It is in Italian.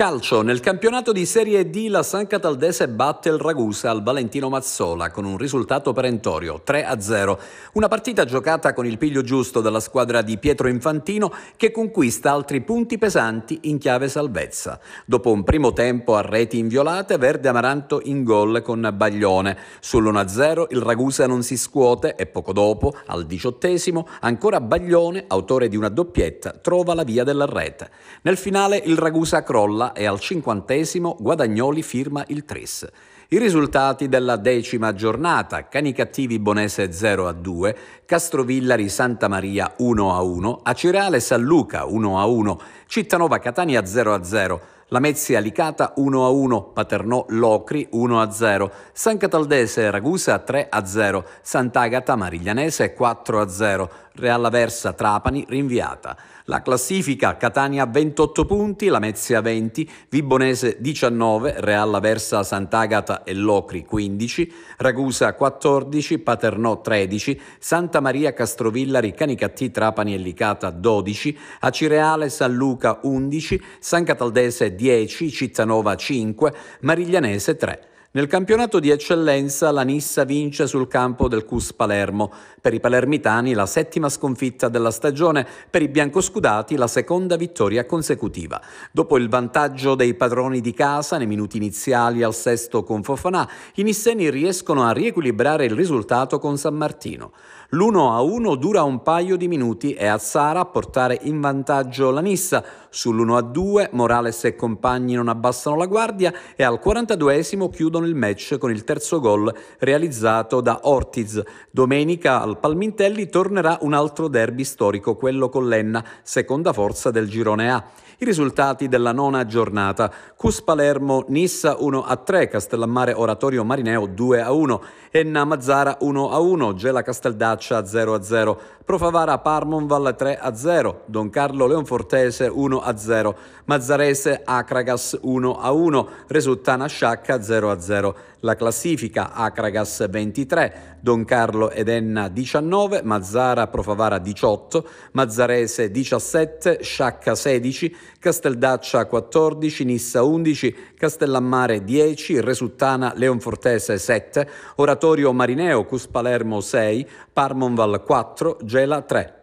Calcio. Nel campionato di Serie D la San Cataldese batte il Ragusa al Valentino Mazzola con un risultato perentorio 3-0. Una partita giocata con il piglio giusto dalla squadra di Pietro Infantino che conquista altri punti pesanti in chiave salvezza. Dopo un primo tempo a reti inviolate, Verde Amaranto in gol con Baglione. Sull'1-0 il Ragusa non si scuote e poco dopo, al diciottesimo, ancora Baglione, autore di una doppietta, trova la via della rete. Nel finale il Ragusa crolla e al cinquantesimo Guadagnoli firma il tris. I risultati della decima giornata, Canicattivi Bonese 0 a 2, Castrovillari Santa Maria 1 a 1, Acireale San Luca 1 a 1, Cittanova Catania 0 a 0, Lamezia Licata 1-1, Paternò Locri 1-0, San Cataldese Ragusa 3-0, Sant'Agata Mariglianese 4-0, Real Aversa Trapani rinviata. La classifica Catania 28 punti, Lamezia 20, Vibonese 19, Real Aversa Sant'Agata e Locri 15, Ragusa 14, Paternò 13, Santa Maria Castrovillari, Canicattì, Trapani e Licata 12, Acireale San Luca 11, San Cataldese 10, 10, Cittanova 5, Mariglianese 3. Nel campionato di eccellenza la Nissa vince sul campo del Cus Palermo, per i palermitani la settima sconfitta della stagione, per i biancoscudati la seconda vittoria consecutiva. Dopo il vantaggio dei padroni di casa nei minuti iniziali al sesto con Fofanà, i nisseni riescono a riequilibrare il risultato con San Martino. L'1-1 a dura un paio di minuti e a Azzara a portare in vantaggio la Nissa. Sull'1-2 a Morales e compagni non abbassano la guardia e al 42esimo chiudono il match con il terzo gol realizzato da Ortiz. Domenica al Palmintelli tornerà un altro derby storico, quello con l'Enna, seconda forza del girone A. I risultati della nona giornata. Cus Palermo Nissa 1 a 3, Castellammare Oratorio Marineo 2 a 1, Enna Mazzara 1 a 1, Gela Casteldato Faccia 0-0, Profavara Parmonval 3-0, a Don Carlo Leonfortese 1-0, a Mazzarese Acragas 1-1, a Resultana Sciacca 0-0. a La classifica Acragas 23, Don Carlo Edenna 19, Mazzara Profavara 18, Mazzarese 17, Sciacca 16, Casteldaccia 14, Nissa 11, Castellammare 10, Resultana Leonfortese 7, Oratorio Marineo Cus Palermo 6, Par Harmonval 4, Gela 3.